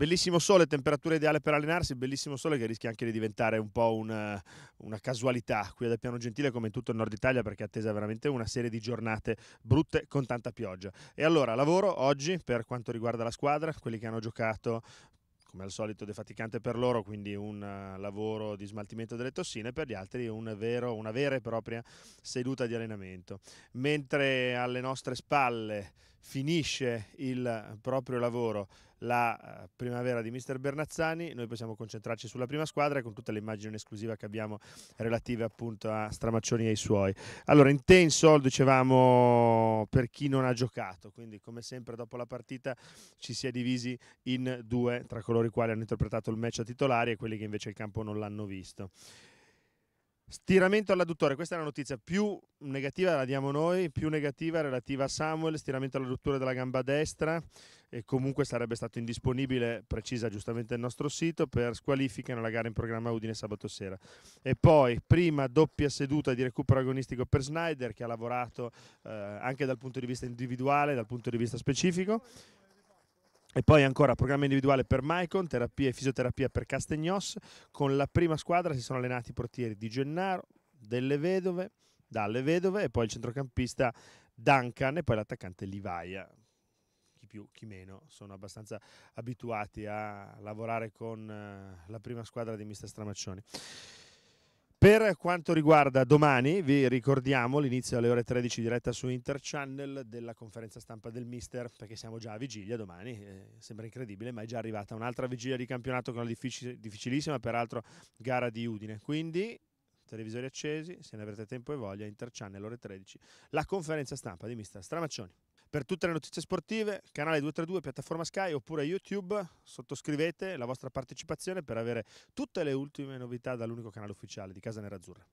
bellissimo sole, temperatura ideale per allenarsi, bellissimo sole che rischia anche di diventare un po' una, eh, una casualità qui ad Appiano Gentile come in tutto il nord Italia perché è attesa veramente una serie di giornate brutte con tanta pioggia. E allora lavoro oggi per quanto riguarda la squadra, quelli che hanno giocato come al solito defaticante per loro, quindi un eh, lavoro di smaltimento delle tossine, per gli altri un vero, una vera e propria seduta di allenamento. Mentre alle nostre spalle finisce il proprio lavoro la eh, primavera di mister Bernazzani, noi possiamo concentrarci sulla prima squadra con tutte le immagini esclusive che abbiamo relative appunto a Stramaccioni e ai suoi. Allora, intenso, dicevamo, per chi non ha giocato, quindi come sempre dopo la partita ci si è divisi in due tra coloro i quali hanno interpretato il match a titolari e quelli che invece il campo non l'hanno visto. Stiramento all'adduttore, questa è la notizia più negativa, la diamo noi, più negativa relativa a Samuel, stiramento all'adduttore della gamba destra, e comunque sarebbe stato indisponibile, precisa giustamente il nostro sito, per squalifica nella gara in programma Udine sabato sera. E poi prima doppia seduta di recupero agonistico per Snyder che ha lavorato eh, anche dal punto di vista individuale, dal punto di vista specifico. E poi ancora programma individuale per Maicon, terapia e fisioterapia per Castagnos. Con la prima squadra si sono allenati i portieri di Gennaro, delle Vedove, dalle Vedove e poi il centrocampista Duncan e poi l'attaccante Livaia più, chi meno. Sono abbastanza abituati a lavorare con eh, la prima squadra di Mister Stramaccioni. Per quanto riguarda domani, vi ricordiamo l'inizio alle ore 13 diretta su Interchannel della conferenza stampa del Mister, perché siamo già a vigilia domani, eh, sembra incredibile, ma è già arrivata un'altra vigilia di campionato con la difficil difficilissima, peraltro, gara di Udine. Quindi, televisori accesi, se ne avrete tempo e voglia, Interchannel ore 13, la conferenza stampa di Mister Stramaccioni. Per tutte le notizie sportive, canale 232, piattaforma Sky oppure YouTube, sottoscrivete la vostra partecipazione per avere tutte le ultime novità dall'unico canale ufficiale di Casa Nerazzurra.